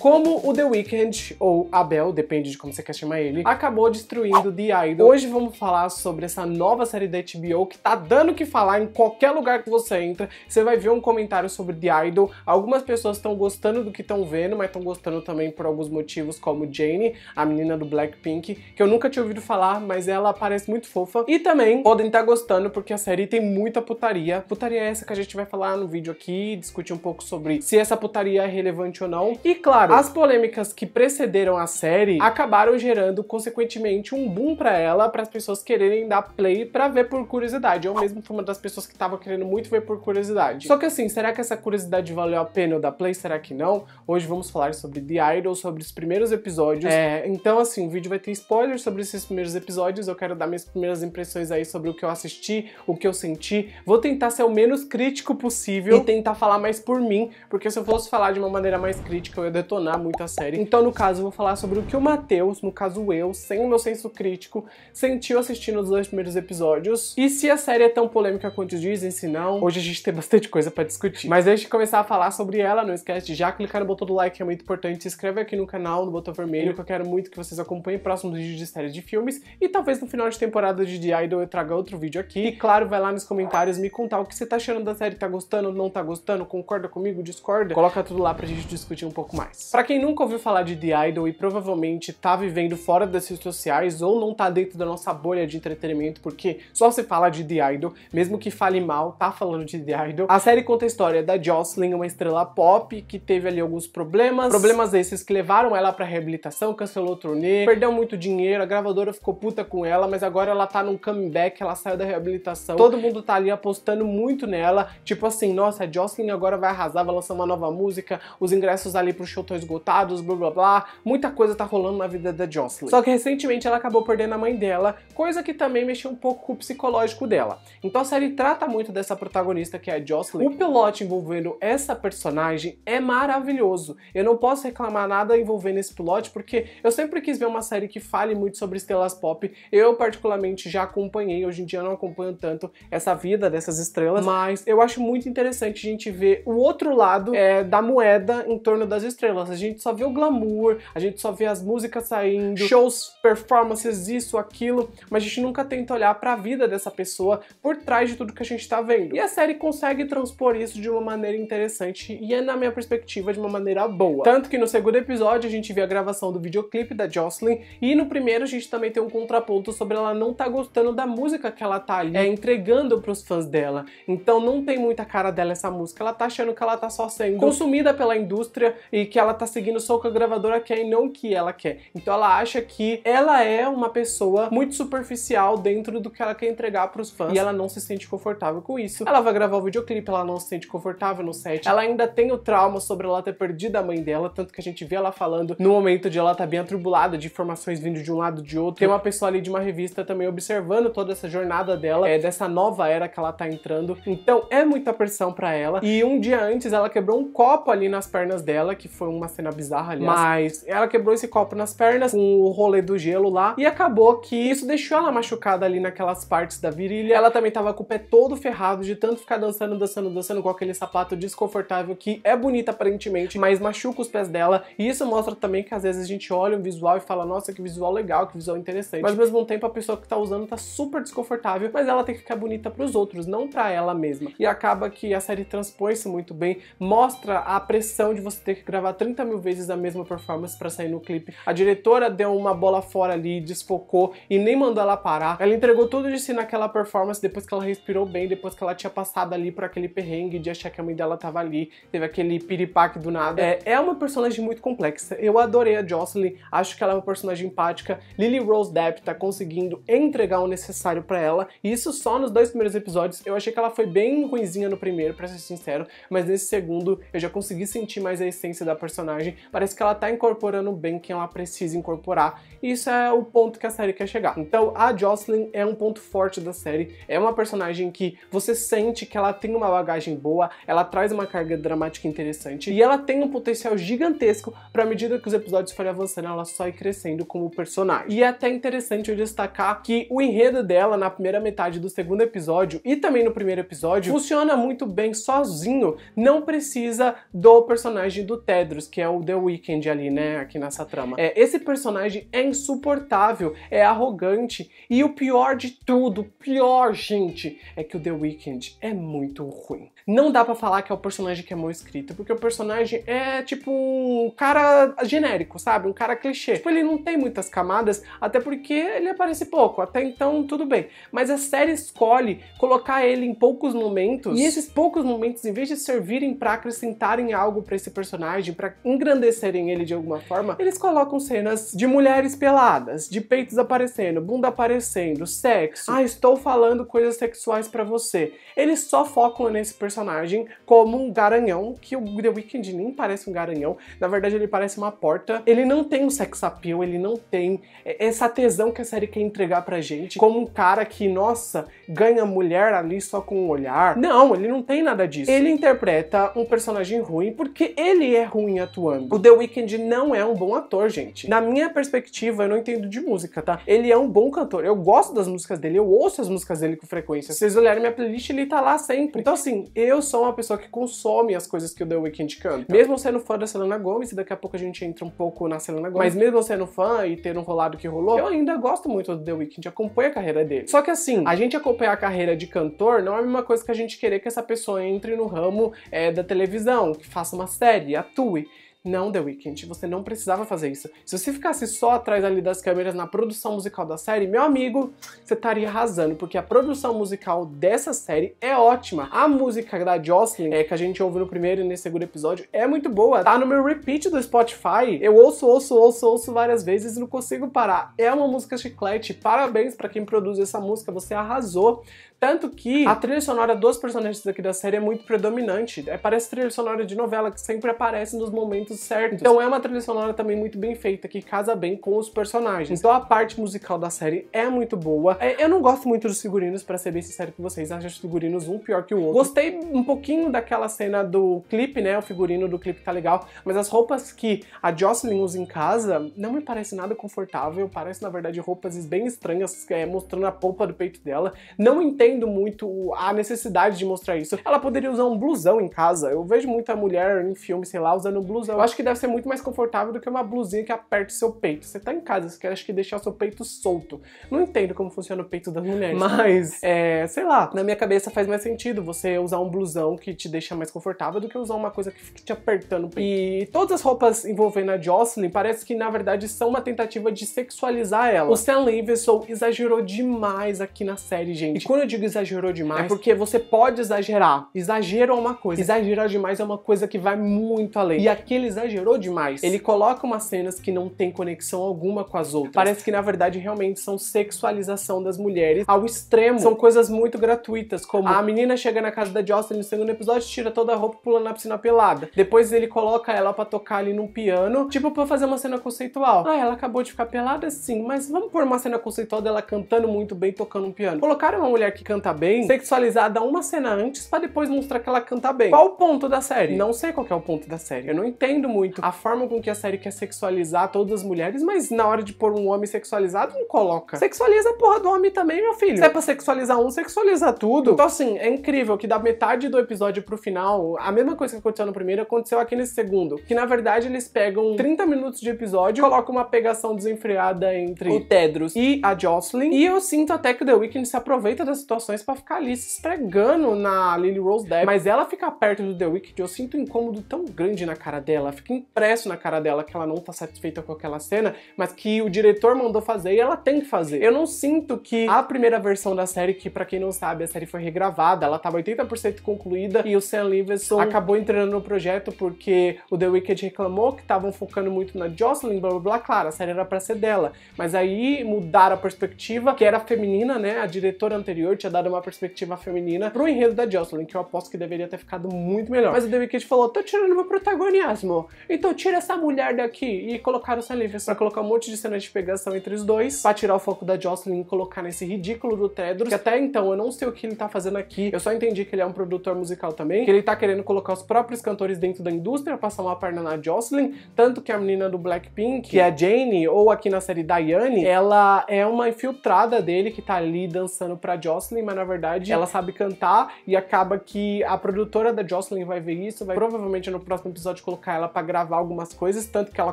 como o The Weeknd, ou Abel, depende de como você quer chamar ele, acabou destruindo The Idol. Hoje vamos falar sobre essa nova série da HBO que tá dando o que falar em qualquer lugar que você entra. Você vai ver um comentário sobre The Idol. Algumas pessoas estão gostando do que estão vendo, mas estão gostando também por alguns motivos, como Jane, a menina do Blackpink, que eu nunca tinha ouvido falar, mas ela parece muito fofa. E também podem estar tá gostando porque a série tem muita putaria. Putaria é essa que a gente vai falar no vídeo aqui, discutir um pouco sobre se essa putaria é relevante ou não. E claro, as polêmicas que precederam a série acabaram gerando, consequentemente, um boom para ela, para as pessoas quererem dar play para ver por curiosidade. Eu mesmo fui uma das pessoas que tava querendo muito ver por curiosidade. Só que assim, será que essa curiosidade valeu a pena eu dar play? Será que não? Hoje vamos falar sobre The Idol, sobre os primeiros episódios. É, então assim, o vídeo vai ter spoiler sobre esses primeiros episódios. Eu quero dar minhas primeiras impressões aí sobre o que eu assisti, o que eu senti. Vou tentar ser o menos crítico possível e tentar falar mais por mim, porque se eu fosse falar de uma maneira mais crítica, eu ia detonar maratonar muito a série. Então, no caso, eu vou falar sobre o que o Matheus, no caso eu, sem o meu senso crítico, sentiu assistindo os dois primeiros episódios. E se a série é tão polêmica quanto dizem, se não, hoje a gente tem bastante coisa para discutir. Mas antes de começar a falar sobre ela, não esquece de já clicar no botão do like, que é muito importante. Se inscreve aqui no canal, no botão vermelho, que eu quero muito que vocês acompanhem próximos vídeos de séries de filmes. E talvez no final de temporada de The Idol eu traga outro vídeo aqui. E claro, vai lá nos comentários me contar o que você tá achando da série, tá gostando, não tá gostando, concorda comigo, discorda? Coloca tudo lá pra gente discutir um pouco mais. Para quem nunca ouviu falar de The Idol e provavelmente tá vivendo fora das redes sociais ou não tá dentro da nossa bolha de entretenimento, porque só se fala de The Idol, mesmo que fale mal, tá falando de The Idol. A série conta a história da Jocelyn, uma estrela pop que teve ali alguns problemas, problemas esses que levaram ela para reabilitação, cancelou o turnê, perdeu muito dinheiro, a gravadora ficou puta com ela, mas agora ela tá num comeback, ela saiu da reabilitação. Todo mundo tá ali apostando muito nela, tipo assim, nossa, a Jocelyn agora vai arrasar, vai lançar uma nova música, os ingressos ali pro show estão esgotados, blá blá blá. Muita coisa tá rolando na vida da Jocelyn. Só que recentemente ela acabou perdendo a mãe dela, coisa que também mexeu um pouco com o psicológico dela. Então a série trata muito dessa protagonista que é a Jocelyn. O pilote envolvendo essa personagem é maravilhoso. Eu não posso reclamar nada envolvendo esse pilote porque eu sempre quis ver uma série que fale muito sobre estrelas pop. Eu particularmente já acompanhei, hoje em dia não acompanho tanto essa vida dessas estrelas, mas eu acho muito interessante a gente ver o outro lado é, da moeda em torno das estrelas a gente só vê o glamour, a gente só vê as músicas saindo, shows, performances, isso, aquilo, mas a gente nunca tenta olhar para a vida dessa pessoa por trás de tudo que a gente tá vendo. E a série consegue transpor isso de uma maneira interessante e é na minha perspectiva de uma maneira boa. Tanto que no segundo episódio a gente vê a gravação do videoclipe da Jocelyn e no primeiro a gente também tem um contraponto sobre ela não tá gostando da música que ela tá ali, é, entregando pros fãs dela. Então não tem muita cara dela essa música, ela tá achando que ela tá só sendo consumida pela indústria e que ela tá seguindo só o que a gravadora quer e não o que ela quer. Então ela acha que ela é uma pessoa muito superficial dentro do que ela quer entregar para os fãs e ela não se sente confortável com isso. Ela vai gravar o videoclipe, ela não se sente confortável no set. Ela ainda tem o trauma sobre ela ter perdido a mãe dela, tanto que a gente vê ela falando no momento de ela tá bem atribulada de informações vindo de um lado de outro. Tem uma pessoa ali de uma revista também observando toda essa jornada dela, é dessa nova era que ela tá entrando. Então é muita pressão para ela e um dia antes ela quebrou um copo ali nas pernas dela, que foi uma cena bizarra, aliás. Mas ela quebrou esse copo nas pernas com o rolê do gelo lá e acabou que isso deixou ela machucada ali naquelas partes da virilha. Ela também tava com o pé todo ferrado de tanto ficar dançando, dançando, dançando com aquele sapato desconfortável que é bonito aparentemente, mas machuca os pés dela. E isso mostra também que às vezes a gente olha um visual e fala, nossa, que visual legal, que visual interessante. Mas ao mesmo tempo a pessoa que tá usando tá super desconfortável, mas ela tem que ficar bonita pros outros, não pra ela mesma. E acaba que a série transpõe-se muito bem, mostra a pressão de você ter que gravar 30 30 mil vezes a mesma performance para sair no clipe. A diretora deu uma bola fora ali, desfocou e nem mandou ela parar. Ela entregou tudo de si naquela performance depois que ela respirou bem, depois que ela tinha passado ali por aquele perrengue de achar que a mãe dela tava ali, teve aquele piripaque do nada. É, é uma personagem muito complexa. Eu adorei a Jocelyn, acho que ela é uma personagem empática. Lily Rose Depp tá conseguindo entregar o necessário para ela e isso só nos dois primeiros episódios. Eu achei que ela foi bem ruimzinha no primeiro, para ser sincero, mas nesse segundo eu já consegui sentir mais a essência da personagem personagem, parece que ela tá incorporando bem quem ela precisa incorporar, e isso é o ponto que a série quer chegar. Então a Jocelyn é um ponto forte da série, é uma personagem que você sente que ela tem uma bagagem boa, ela traz uma carga dramática interessante, e ela tem um potencial gigantesco para medida que os episódios forem avançando, ela só ir crescendo como personagem. E é até interessante eu destacar que o enredo dela na primeira metade do segundo episódio e também no primeiro episódio funciona muito bem sozinho, não precisa do personagem do Tedros que é o The Weeknd ali, né, aqui nessa trama. É, esse personagem é insuportável, é arrogante e o pior de tudo, pior, gente, é que o The Weeknd é muito ruim. Não dá para falar que é o personagem que é mal escrito, porque o personagem é tipo um cara genérico, sabe? Um cara clichê. Tipo, ele não tem muitas camadas, até porque ele aparece pouco, até então tudo bem. Mas a série escolhe colocar ele em poucos momentos, e esses poucos momentos, em vez de servirem para acrescentarem algo para esse personagem, para engrandecerem ele de alguma forma, eles colocam cenas de mulheres peladas, de peitos aparecendo, bunda aparecendo, sexo. Ah, estou falando coisas sexuais para você. Eles só focam nesse personagem personagem como um garanhão, que o The Weeknd nem parece um garanhão, na verdade ele parece uma porta. Ele não tem o sex appeal, ele não tem é, essa tesão que a série quer entregar pra gente, como um cara que, nossa, ganha mulher ali só com um olhar. Não, ele não tem nada disso. Ele interpreta um personagem ruim porque ele é ruim atuando. O The Weeknd não é um bom ator, gente. Na minha perspectiva, eu não entendo de música, tá? Ele é um bom cantor. Eu gosto das músicas dele, eu ouço as músicas dele com frequência. Se vocês olharem minha playlist, ele tá lá sempre. Então, assim, eu sou uma pessoa que consome as coisas que o The Weeknd canta. Mesmo sendo fã da Selena Gomez, e daqui a pouco a gente entra um pouco na Selena Gomez, mas mesmo sendo fã e ter um rolado que rolou, eu ainda gosto muito do The Weeknd, acompanho a carreira dele. Só que assim, a gente acompanhar a carreira de cantor não é a mesma coisa que a gente querer que essa pessoa entre no ramo é, da televisão, que faça uma série, atue. Não, The Weeknd, você não precisava fazer isso. Se você ficasse só atrás ali das câmeras na produção musical da série, meu amigo, você estaria arrasando, porque a produção musical dessa série é ótima. A música da Jocelyn, é, que a gente ouve no primeiro e nesse segundo episódio, é muito boa. Tá no meu repeat do Spotify. Eu ouço, ouço, ouço, ouço várias vezes e não consigo parar. É uma música chiclete. Parabéns para quem produz essa música, você arrasou. Tanto que a trilha sonora dos personagens aqui da série é muito predominante. É, parece trilha sonora de novela, que sempre aparece nos momentos certos. Então é uma trilha sonora também muito bem feita, que casa bem com os personagens. Então a parte musical da série é muito boa. É, eu não gosto muito dos figurinos, para ser bem sincero com vocês. Acho os figurinos um pior que o outro. Gostei um pouquinho daquela cena do clipe, né? O figurino do clipe tá legal. Mas as roupas que a Jocelyn usa em casa não me parece nada confortável. Parece, na verdade, roupas bem estranhas, é, mostrando a polpa do peito dela. Não entendo entendo muito a necessidade de mostrar isso. Ela poderia usar um blusão em casa. Eu vejo muita mulher em filme, sei lá, usando blusão. Eu acho que deve ser muito mais confortável do que uma blusinha que aperta o seu peito. Você tá em casa, você quer acho que deixar o seu peito solto. Não entendo como funciona o peito das mulheres. Mas, é, sei lá, na minha cabeça faz mais sentido você usar um blusão que te deixa mais confortável do que usar uma coisa que fica te apertando o peito. E todas as roupas envolvendo a Jocelyn parece que, na verdade, são uma tentativa de sexualizar ela. O Stanley Levinson exagerou demais aqui na série, gente. E quando eu digo exagerou é demais, é porque você pode exagerar. Exagero é uma coisa, exagerar demais é uma coisa que vai muito além. E aqui ele exagerou demais. Ele coloca umas cenas que não tem conexão alguma com as outras. Parece que na verdade realmente são sexualização das mulheres ao extremo. São coisas muito gratuitas, como a menina chega na casa da Jocelyn no segundo episódio, tira toda a roupa pulando na piscina pelada. Depois ele coloca ela para tocar ali num piano, tipo para fazer uma cena conceitual. Ah, ela acabou de ficar pelada sim, mas vamos pôr uma cena conceitual dela cantando muito bem, tocando um piano. Colocaram uma mulher que canta bem, sexualizada uma cena antes para depois mostrar que ela canta bem. Qual o ponto da série? Não sei qual é o ponto da série. Eu não entendo muito a forma com que a série quer sexualizar todas as mulheres, mas na hora de pôr um homem sexualizado, não coloca. Sexualiza a porra do homem também, meu filho. Se é pra sexualizar um, sexualiza tudo. Então, assim, é incrível que da metade do episódio pro final, a mesma coisa que aconteceu no primeiro aconteceu aqui nesse segundo. Que na verdade eles pegam 30 minutos de episódio, colocam uma pegação desenfreada entre o Tedros e a Jocelyn. E eu sinto até que o The Weeknd se aproveita da situação para ficar ali se esfregando na Lily Rose Depp. Mas ela ficar perto do The Wicked, eu sinto um incômodo tão grande na cara dela, fica impresso na cara dela que ela não tá satisfeita com aquela cena, mas que o diretor mandou fazer e ela tem que fazer. Eu não sinto que a primeira versão da série, que para quem não sabe, a série foi regravada, ela tava 80% concluída e o Sam Levinson acabou entrando no projeto porque o The Wicked reclamou que estavam focando muito na Jocelyn, blá blá blá, claro, a série era pra ser dela, mas aí mudaram a perspectiva, que era feminina, né, a diretora anterior tinha dado uma perspectiva feminina pro enredo da Jocelyn, que eu aposto que deveria ter ficado muito melhor. Mas o The Wicked falou, tô tirando meu protagonismo, então tira essa mulher daqui. E colocaram o Sullivan pra colocar um monte de cena de pegação entre os dois, pra tirar o foco da Jocelyn e colocar nesse ridículo do Tedros, que até então eu não sei o que ele tá fazendo aqui, eu só entendi que ele é um produtor musical também, que ele tá querendo colocar os próprios cantores dentro da indústria, passar uma perna na Jocelyn, tanto que a menina do Blackpink, que é a Jane, ou aqui na série Diane, ela é uma infiltrada dele que tá ali dançando pra Jocelyn, Jocelyn, mas na verdade ela sabe cantar e acaba que a produtora da Jocelyn vai ver isso, vai provavelmente no próximo episódio colocar ela para gravar algumas coisas, tanto que ela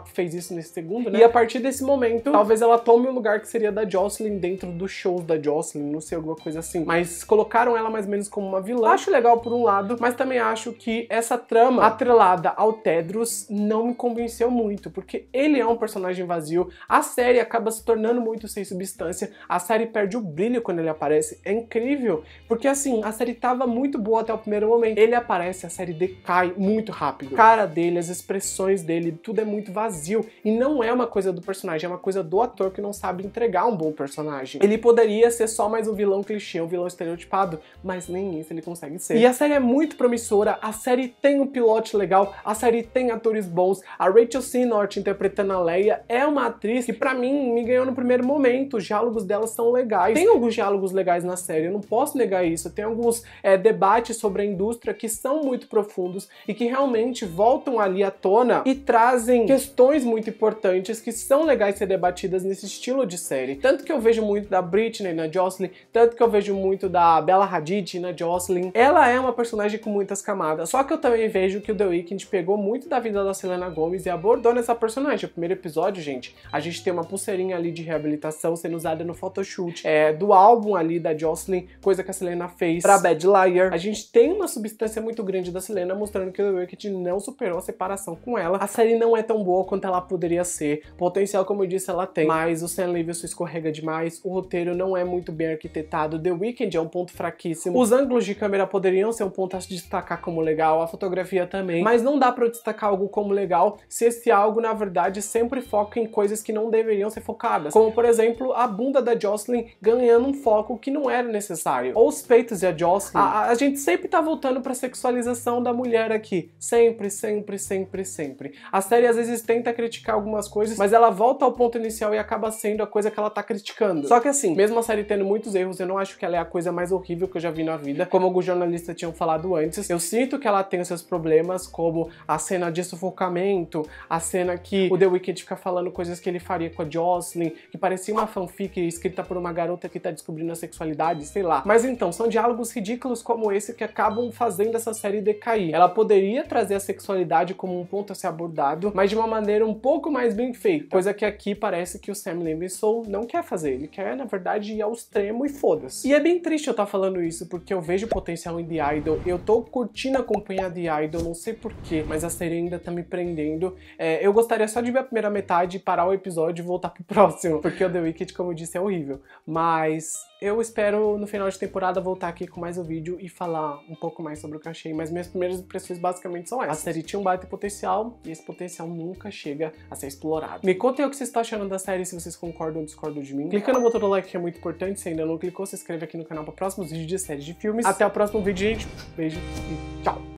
fez isso nesse segundo, né? E a partir desse momento, talvez ela tome o lugar que seria da Jocelyn dentro dos shows da Jocelyn, não sei, alguma coisa assim. Mas colocaram ela mais ou menos como uma vilã. Acho legal por um lado, mas também acho que essa trama atrelada ao Tedros não me convenceu muito, porque ele é um personagem vazio, a série acaba se tornando muito sem substância, a série perde o brilho quando ele aparece, é incrível, porque assim, a série tava muito boa até o primeiro momento. Ele aparece, a série decai muito rápido. A cara dele, as expressões dele, tudo é muito vazio. E não é uma coisa do personagem, é uma coisa do ator que não sabe entregar um bom personagem. Ele poderia ser só mais um vilão clichê, um vilão estereotipado, mas nem isso ele consegue ser. E a série é muito promissora, a série tem um pilote legal, a série tem atores bons, a Rachel Sinort interpretando a Leia é uma atriz que para mim me ganhou no primeiro momento, os diálogos dela são legais. Tem alguns diálogos legais na série, eu não posso negar isso. Tem alguns é, debates sobre a indústria que são muito profundos e que realmente voltam ali à tona e trazem questões muito importantes que são legais ser debatidas nesse estilo de série. Tanto que eu vejo muito da Britney na né, Jocelyn, tanto que eu vejo muito da Bella Hadid na né, Jocelyn. Ela é uma personagem com muitas camadas, só que eu também vejo que o The Weeknd pegou muito da vida da Selena Gomez e abordou nessa personagem. O primeiro episódio, gente, a gente tem uma pulseirinha ali de reabilitação sendo usada no photoshoot é, do álbum ali da Jocelyn coisa que a Selena fez pra Bad Liar. A gente tem uma substância muito grande da Selena mostrando que o The Wicked não superou a separação com ela. A série não é tão boa quanto ela poderia ser. Potencial, como eu disse, ela tem, mas o Sam Levinson escorrega demais, o roteiro não é muito bem arquitetado, The Weeknd é um ponto fraquíssimo. Os ângulos de câmera poderiam ser um ponto a se destacar como legal, a fotografia também, mas não dá para destacar algo como legal se esse algo, na verdade, sempre foca em coisas que não deveriam ser focadas, como, por exemplo, a bunda da Jocelyn ganhando um foco que não era necessário. Ou os peitos e a Jocelyn. A, a gente sempre tá voltando pra sexualização da mulher aqui. Sempre, sempre, sempre, sempre. A série às vezes tenta criticar algumas coisas, mas ela volta ao ponto inicial e acaba sendo a coisa que ela tá criticando. Só que assim, mesmo a série tendo muitos erros, eu não acho que ela é a coisa mais horrível que eu já vi na vida. Como alguns jornalistas tinham falado antes, eu sinto que ela tem os seus problemas, como a cena de sufocamento, a cena que o The Wicked fica falando coisas que ele faria com a Jocelyn, que parecia uma fanfic escrita por uma garota que tá descobrindo a sexualidade, sei lá. Mas então, são diálogos ridículos como esse que acabam fazendo essa série decair. Ela poderia trazer a sexualidade como um ponto a ser abordado, mas de uma maneira um pouco mais bem feita, coisa que aqui parece que o Sam Levinson não quer fazer. Ele quer, na verdade, ir ao extremo e foda-se. E é bem triste eu estar tá falando isso, porque eu vejo potencial em The Idol, eu tô curtindo acompanhar The Idol, não sei porquê, mas a série ainda tá me prendendo. É, eu gostaria só de ver a primeira metade, parar o episódio e voltar pro próximo, porque o The Wicked, como eu disse, é horrível. Mas eu espero no final de temporada voltar aqui com mais um vídeo e falar um pouco mais sobre o que achei, mas minhas primeiras impressões basicamente são essas. A série tinha um baita potencial e esse potencial nunca chega a ser explorado. Me contem o que vocês estão achando da série, se vocês concordam ou discordam de mim. Clicando no botão do like que é muito importante, se ainda não clicou, se inscreve aqui no canal para próximos vídeos de séries de filmes. Até o próximo vídeo, gente. Beijo e tchau!